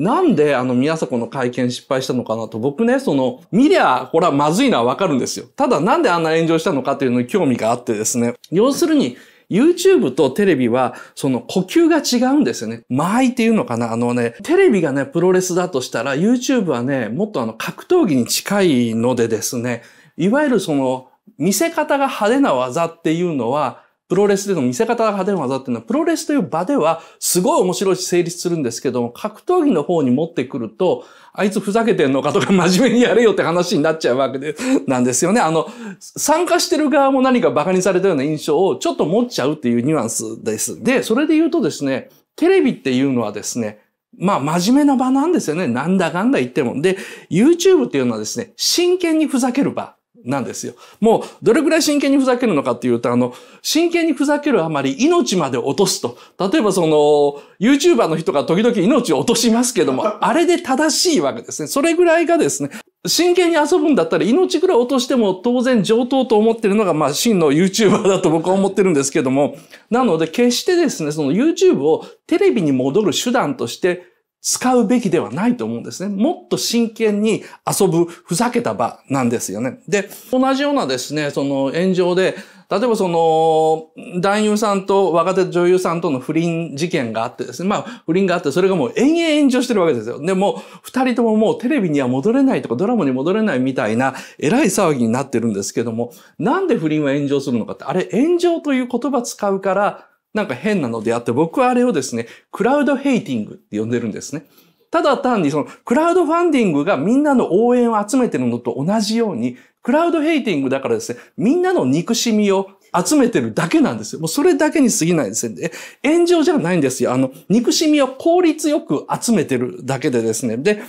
なんであの宮迫の会見失敗したのかなと、僕ね、その、見りゃ、これはまずいのはわかるんですよ。ただなんであんな炎上したのかというのに興味があってですね。要するに、YouTube とテレビは、その呼吸が違うんですよね。間合いっていうのかなあのね、テレビがね、プロレスだとしたら、YouTube はね、もっとあの、格闘技に近いのでですね、いわゆるその、見せ方が派手な技っていうのは、プロレスでの見せ方が派手な技っていうのは、プロレスという場では、すごい面白いし成立するんですけども、格闘技の方に持ってくると、あいつふざけてんのかとか、真面目にやれよって話になっちゃうわけで、なんですよね。あの、参加してる側も何か馬鹿にされたような印象をちょっと持っちゃうっていうニュアンスです。で、それで言うとですね、テレビっていうのはですね、まあ、真面目な場なんですよね。なんだかんだ言っても。で、YouTube っていうのはですね、真剣にふざける場なんですよ。もう、どれぐらい真剣にふざけるのかっていうと、あの、真剣にふざけるあまり命まで落とすと。例えばその、YouTuber の人が時々命を落としますけども、あれで正しいわけですね。それぐらいがですね、真剣に遊ぶんだったら命ぐらい落としても当然上等と思ってるのが、まあ、真の YouTuber だと僕は思ってるんですけども、なので決してですね、その YouTube をテレビに戻る手段として使うべきではないと思うんですね。もっと真剣に遊ぶ、ふざけた場なんですよね。で、同じようなですね、その炎上で、例えばその、男優さんと若手女優さんとの不倫事件があってですね、まあ不倫があって、それがもう延々炎上してるわけですよ。でも、二人とももうテレビには戻れないとかドラマに戻れないみたいな、えらい騒ぎになってるんですけども、なんで不倫は炎上するのかって、あれ炎上という言葉使うから、なんか変なのであって、僕はあれをですね、クラウドヘイティングって呼んでるんですね。ただ単にそのクラウドファンディングがみんなの応援を集めてるのと同じように、クラウドヘイティングだからですね、みんなの憎しみを集めてるだけなんですよ。もうそれだけに過ぎないですね。炎上じゃないんですよ。あの、憎しみを効率よく集めてるだけでですね。で、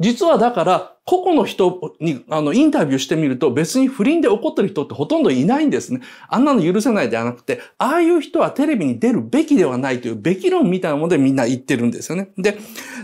実はだから、個々の人にあのインタビューしてみると別に不倫で怒ってる人ってほとんどいないんですね。あんなの許せないではなくて、ああいう人はテレビに出るべきではないというべき論みたいなものでみんな言ってるんですよね。で、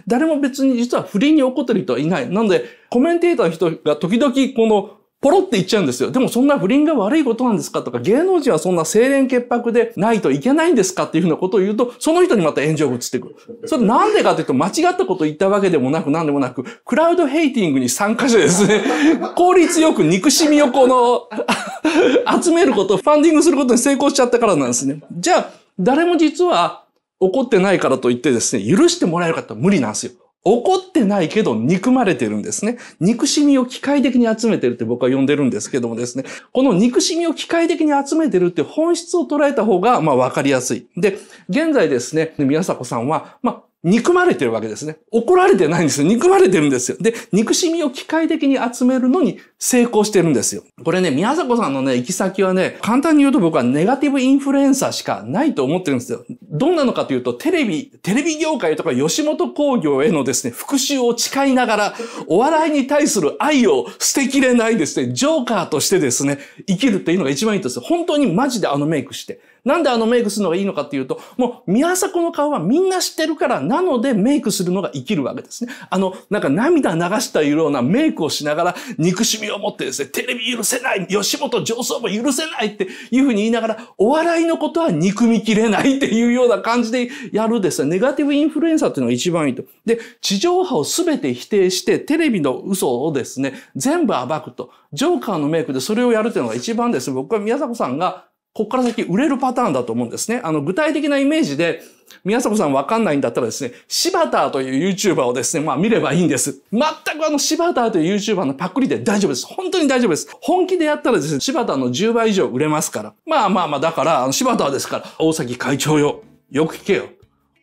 誰も別に実は不倫に怒ってる人はいない。なので、コメンテーターの人が時々このポロって言っちゃうんですよ。でもそんな不倫が悪いことなんですかとか、芸能人はそんな清廉潔白でないといけないんですかっていうふうなことを言うと、その人にまた炎上が移ってくる。それなんでかというと、間違ったことを言ったわけでもなく、なんでもなく、クラウドヘイティングに参加してですね、効率よく憎しみをこの 集めること、ファンディングすることに成功しちゃったからなんですね。じゃあ、誰も実は怒ってないからといってですね、許してもらえるかって無理なんですよ。怒ってないけど憎まれてるんですね。憎しみを機械的に集めてるって僕は呼んでるんですけどもですね。この憎しみを機械的に集めてるって本質を捉えた方が、まあわかりやすい。で、現在ですね、宮迫さんは、まあ憎まれてるわけですね。怒られてないんですよ。憎まれてるんですよ。で、憎しみを機械的に集めるのに成功してるんですよ。これね、宮迫さんのね、行き先はね、簡単に言うと僕はネガティブインフルエンサーしかないと思ってるんですよ。どんなのかというと、テレビ、テレビ業界とか吉本工業へのですね、復讐を誓いながら、お笑いに対する愛を捨てきれないですね、ジョーカーとしてですね、生きるっていうのが一番いいんですよ。本当にマジであのメイクして。なんであのメイクするのがいいのかっていうと、もう宮迫の顔はみんな知ってるから、なのでメイクするのが生きるわけですね。あの、なんか涙流したようなメイクをしながら憎しみを持ってですね、テレビ許せない、吉本上層も許せないっていうふうに言いながら、お笑いのことは憎みきれないっていうような感じでやるですね、ネガティブインフルエンサーっていうのが一番いいと。で、地上波を全て否定して、テレビの嘘をですね、全部暴くと。ジョーカーのメイクでそれをやるっていうのが一番です。僕は宮迫さんがこっから先売れるパターンだと思うんですね。あの、具体的なイメージで、宮迫さんわかんないんだったらですね、柴田という YouTuber をですね、まあ見ればいいんです。全くあの柴田という YouTuber のパクリで大丈夫です。本当に大丈夫です。本気でやったらですね、柴田の10倍以上売れますから。まあまあまあ、だから、あの柴田ですから、大崎会長よ。よく聞けよ。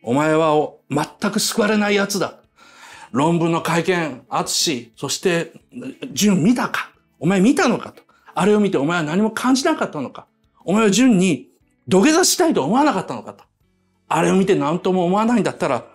お前は全く救われない奴だ。論文の会見、淳、そして、順見たかお前見たのかと。あれを見てお前は何も感じなかったのか。お前は純に土下座したいと思わなかったのかと。あれを見て何とも思わないんだったら、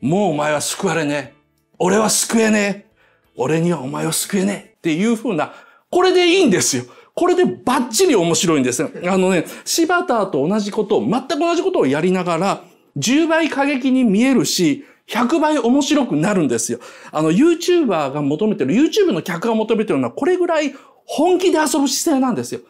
もうお前は救われねえ。俺は救えねえ。俺にはお前を救えねえ。っていうふうな、これでいいんですよ。これでバッチリ面白いんですよ。あのね、柴田と同じことを、全く同じことをやりながら、10倍過激に見えるし、100倍面白くなるんですよ。あの、YouTuber が求めてる、YouTube の客が求めてるのは、これぐらい本気で遊ぶ姿勢なんですよ。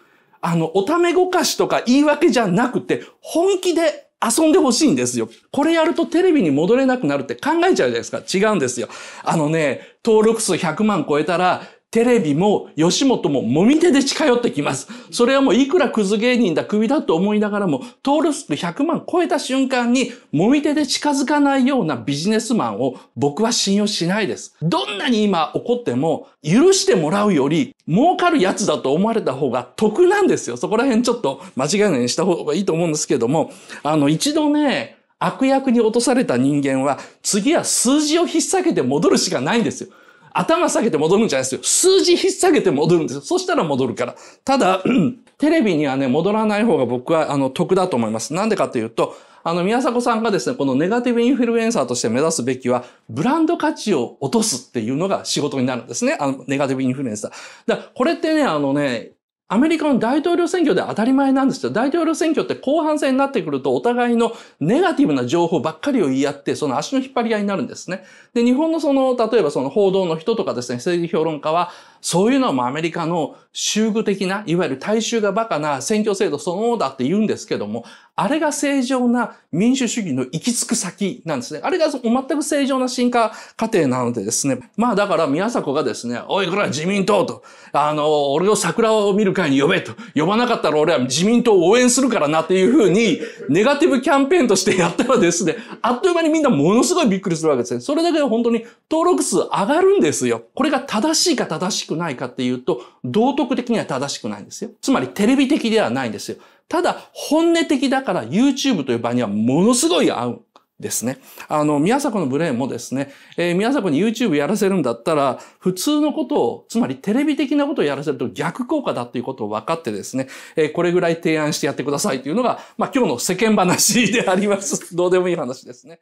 あの、おためごかしとか言い訳じゃなくて、本気で遊んでほしいんですよ。これやるとテレビに戻れなくなるって考えちゃうじゃないですか。違うんですよ。あのね、登録数100万超えたら、テレビも吉本ももみ手で近寄ってきます。それはもういくらクズ芸人だ、クビだと思いながらも、ルスク100万超えた瞬間に、もみ手で近づかないようなビジネスマンを僕は信用しないです。どんなに今怒っても、許してもらうより、儲かるやつだと思われた方が得なんですよ。そこら辺ちょっと間違いないにした方がいいと思うんですけども、あの一度ね、悪役に落とされた人間は、次は数字を引っ提げて戻るしかないんですよ。頭下げて戻るんじゃないですよ。数字引っ下げて戻るんですよ。そしたら戻るから。ただ、テレビにはね、戻らない方が僕は、あの、得だと思います。なんでかというと、あの、宮迫さんがですね、このネガティブインフルエンサーとして目指すべきは、ブランド価値を落とすっていうのが仕事になるんですね。あの、ネガティブインフルエンサー。だから、これってね、あのね、アメリカの大統領選挙で当たり前なんですよ。大統領選挙って後半戦になってくるとお互いのネガティブな情報ばっかりを言い合って、その足の引っ張り合いになるんですね。で、日本のその、例えばその報道の人とかですね、政治評論家は、そういうのもアメリカの州具的な、いわゆる大衆がバカな選挙制度そのものだって言うんですけども、あれが正常な民主主義の行き着く先なんですね。あれが全く正常な進化過程なのでですね。まあだから宮迫がですね、おい、これは自民党と、あの、俺を桜を見る会に呼べと、呼ばなかったら俺は自民党を応援するからなっていうふうに、ネガティブキャンペーンとしてやったらですね、あっという間にみんなものすごいびっくりするわけですね。それだけで本当に登録数上がるんですよ。これが正しいか正しくくないかっていうと、道徳的には正しくないんですよ。つまりテレビ的ではないんですよ。ただ、本音的だから YouTube という場にはものすごい合うんですね。あの、宮迫のブレーンもですね、えー、宮迫に YouTube やらせるんだったら、普通のことを、つまりテレビ的なことをやらせると逆効果だっていうことを分かってですね、えー、これぐらい提案してやってくださいというのが、まあ今日の世間話であります。どうでもいい話ですね。